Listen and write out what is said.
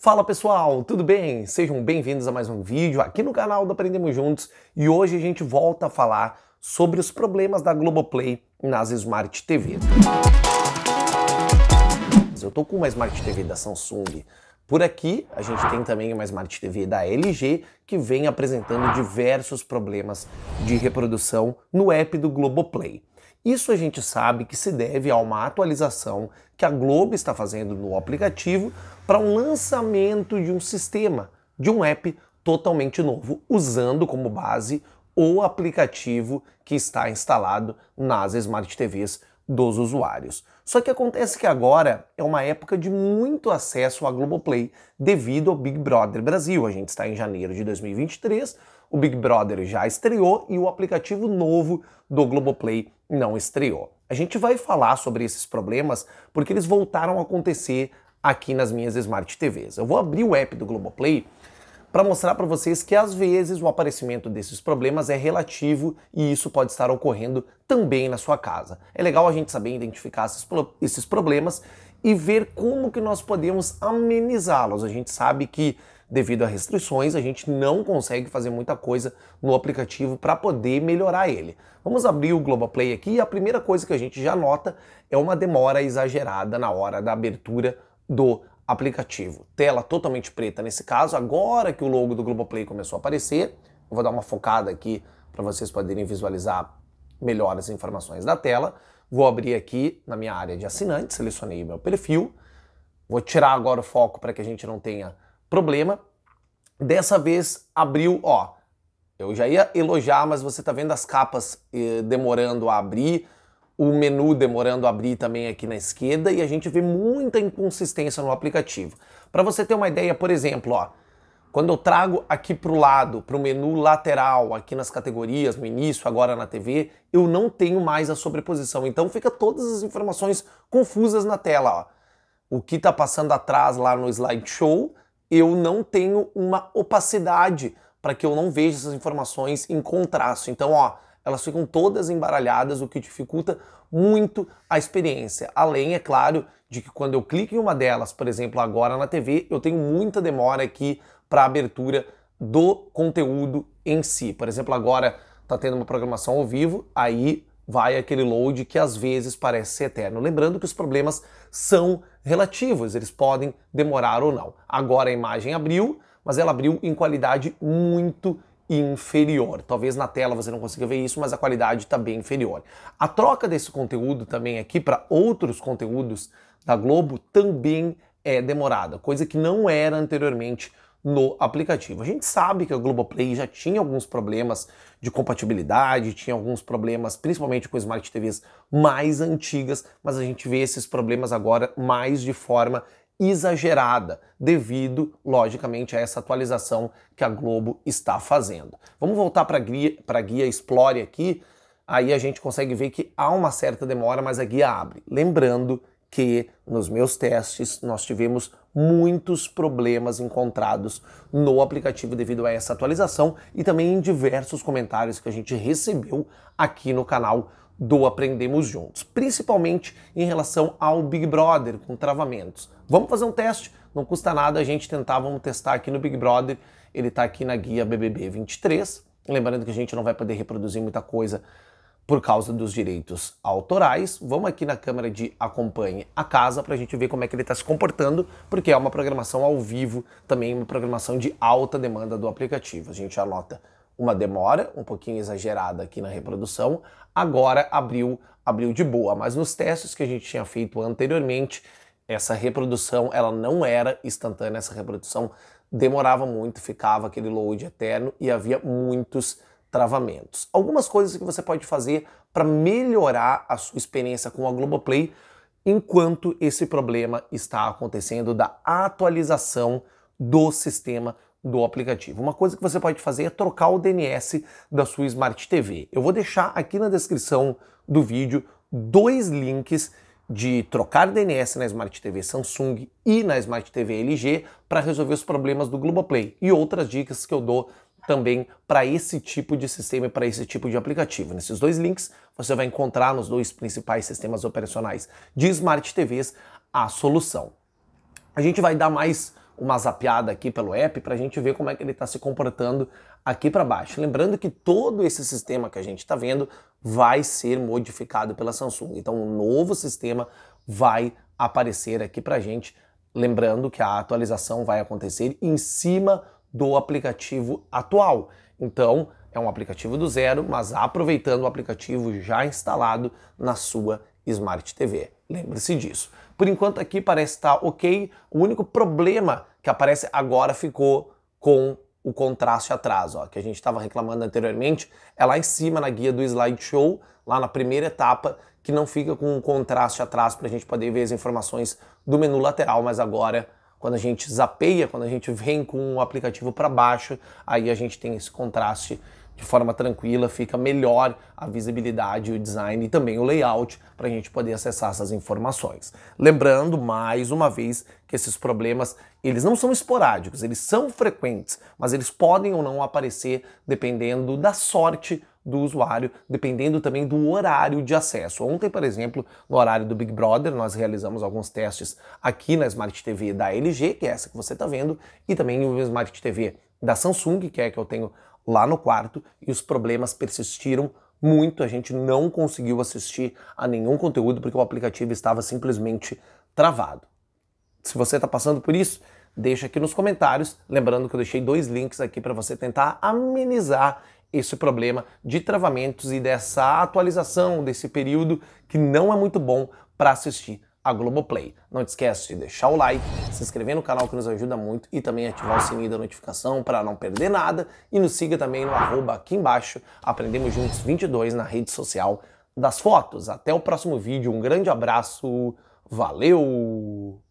Fala pessoal, tudo bem? Sejam bem-vindos a mais um vídeo aqui no canal do Aprendemos Juntos e hoje a gente volta a falar sobre os problemas da Globoplay nas Smart TV. Eu tô com uma Smart TV da Samsung. Por aqui, a gente tem também uma Smart TV da LG que vem apresentando diversos problemas de reprodução no app do Globoplay. Isso a gente sabe que se deve a uma atualização que a Globo está fazendo no aplicativo para um lançamento de um sistema, de um app totalmente novo, usando como base o aplicativo que está instalado nas Smart TVs dos usuários. Só que acontece que agora é uma época de muito acesso à Globoplay devido ao Big Brother Brasil. A gente está em janeiro de 2023, o Big Brother já estreou e o aplicativo novo do Globoplay não estreou. A gente vai falar sobre esses problemas porque eles voltaram a acontecer aqui nas minhas Smart TVs. Eu vou abrir o app do Globoplay para mostrar para vocês que às vezes o aparecimento desses problemas é relativo e isso pode estar ocorrendo também na sua casa. É legal a gente saber identificar esses, pro esses problemas e ver como que nós podemos amenizá-los. A gente sabe que devido a restrições, a gente não consegue fazer muita coisa no aplicativo para poder melhorar ele. Vamos abrir o Globoplay aqui e a primeira coisa que a gente já nota é uma demora exagerada na hora da abertura do aplicativo. Tela totalmente preta nesse caso, agora que o logo do Globoplay começou a aparecer, eu vou dar uma focada aqui para vocês poderem visualizar melhor as informações da tela. Vou abrir aqui na minha área de assinante, selecionei meu perfil. Vou tirar agora o foco para que a gente não tenha problema. Dessa vez abriu, ó. Eu já ia elogiar, mas você tá vendo as capas eh, demorando a abrir, o menu demorando a abrir também aqui na esquerda e a gente vê muita inconsistência no aplicativo. Para você ter uma ideia, por exemplo, ó, quando eu trago aqui para o lado, para o menu lateral, aqui nas categorias, no início, agora na TV, eu não tenho mais a sobreposição. Então fica todas as informações confusas na tela. Ó. O que está passando atrás lá no slideshow eu não tenho uma opacidade para que eu não veja essas informações em contraste. Então, ó, elas ficam todas embaralhadas, o que dificulta muito a experiência. Além, é claro, de que quando eu clico em uma delas, por exemplo, agora na TV, eu tenho muita demora aqui para a abertura do conteúdo em si. Por exemplo, agora está tendo uma programação ao vivo, aí vai aquele load que às vezes parece ser eterno. Lembrando que os problemas são relativos, eles podem demorar ou não. Agora a imagem abriu, mas ela abriu em qualidade muito inferior. Talvez na tela você não consiga ver isso, mas a qualidade está bem inferior. A troca desse conteúdo também aqui para outros conteúdos da Globo também é demorada, coisa que não era anteriormente no aplicativo. A gente sabe que a Globoplay já tinha alguns problemas de compatibilidade, tinha alguns problemas principalmente com Smart TVs mais antigas, mas a gente vê esses problemas agora mais de forma exagerada, devido, logicamente, a essa atualização que a Globo está fazendo. Vamos voltar para a guia, a guia Explore aqui, aí a gente consegue ver que há uma certa demora, mas a guia abre. Lembrando que nos meus testes nós tivemos muitos problemas encontrados no aplicativo devido a essa atualização e também em diversos comentários que a gente recebeu aqui no canal do Aprendemos Juntos, principalmente em relação ao Big Brother com travamentos. Vamos fazer um teste? Não custa nada a gente tentar, vamos testar aqui no Big Brother. Ele está aqui na guia BBB 23. Lembrando que a gente não vai poder reproduzir muita coisa por causa dos direitos autorais. Vamos aqui na câmera de Acompanhe a Casa para a gente ver como é que ele está se comportando, porque é uma programação ao vivo, também uma programação de alta demanda do aplicativo. A gente anota uma demora, um pouquinho exagerada aqui na reprodução, agora abriu, abriu de boa, mas nos testes que a gente tinha feito anteriormente, essa reprodução ela não era instantânea, essa reprodução demorava muito, ficava aquele load eterno e havia muitos travamentos. Algumas coisas que você pode fazer para melhorar a sua experiência com a Globoplay enquanto esse problema está acontecendo da atualização do sistema do aplicativo. Uma coisa que você pode fazer é trocar o DNS da sua Smart TV. Eu vou deixar aqui na descrição do vídeo dois links de trocar DNS na Smart TV Samsung e na Smart TV LG para resolver os problemas do Globoplay e outras dicas que eu dou também para esse tipo de sistema e para esse tipo de aplicativo. Nesses dois links você vai encontrar nos dois principais sistemas operacionais de Smart TVs a solução. A gente vai dar mais uma zapiada aqui pelo app para a gente ver como é que ele está se comportando aqui para baixo. Lembrando que todo esse sistema que a gente está vendo vai ser modificado pela Samsung. Então, um novo sistema vai aparecer aqui para a gente. Lembrando que a atualização vai acontecer em cima do aplicativo atual. Então, é um aplicativo do zero, mas aproveitando o aplicativo já instalado na sua Smart TV. Lembre-se disso. Por enquanto aqui parece estar ok. O único problema que aparece agora ficou com o contraste atrás, ó, que a gente estava reclamando anteriormente, é lá em cima na guia do slideshow, lá na primeira etapa, que não fica com um contraste atrás para a gente poder ver as informações do menu lateral, mas agora quando a gente zapeia, quando a gente vem com o aplicativo para baixo, aí a gente tem esse contraste de forma tranquila, fica melhor a visibilidade, o design e também o layout para a gente poder acessar essas informações. Lembrando mais uma vez que esses problemas eles não são esporádicos, eles são frequentes, mas eles podem ou não aparecer dependendo da sorte do usuário, dependendo também do horário de acesso. Ontem, por exemplo, no horário do Big Brother, nós realizamos alguns testes aqui na Smart TV da LG, que é essa que você está vendo, e também o Smart TV da Samsung, que é a que eu tenho lá no quarto, e os problemas persistiram muito, a gente não conseguiu assistir a nenhum conteúdo porque o aplicativo estava simplesmente travado. Se você está passando por isso, deixa aqui nos comentários, lembrando que eu deixei dois links aqui para você tentar amenizar esse problema de travamentos e dessa atualização desse período que não é muito bom para assistir a Globoplay. Não te esquece de deixar o like, se inscrever no canal que nos ajuda muito e também ativar o sininho da notificação para não perder nada e nos siga também no arroba aqui embaixo, aprendemos juntos 22 na rede social das fotos. Até o próximo vídeo, um grande abraço, valeu!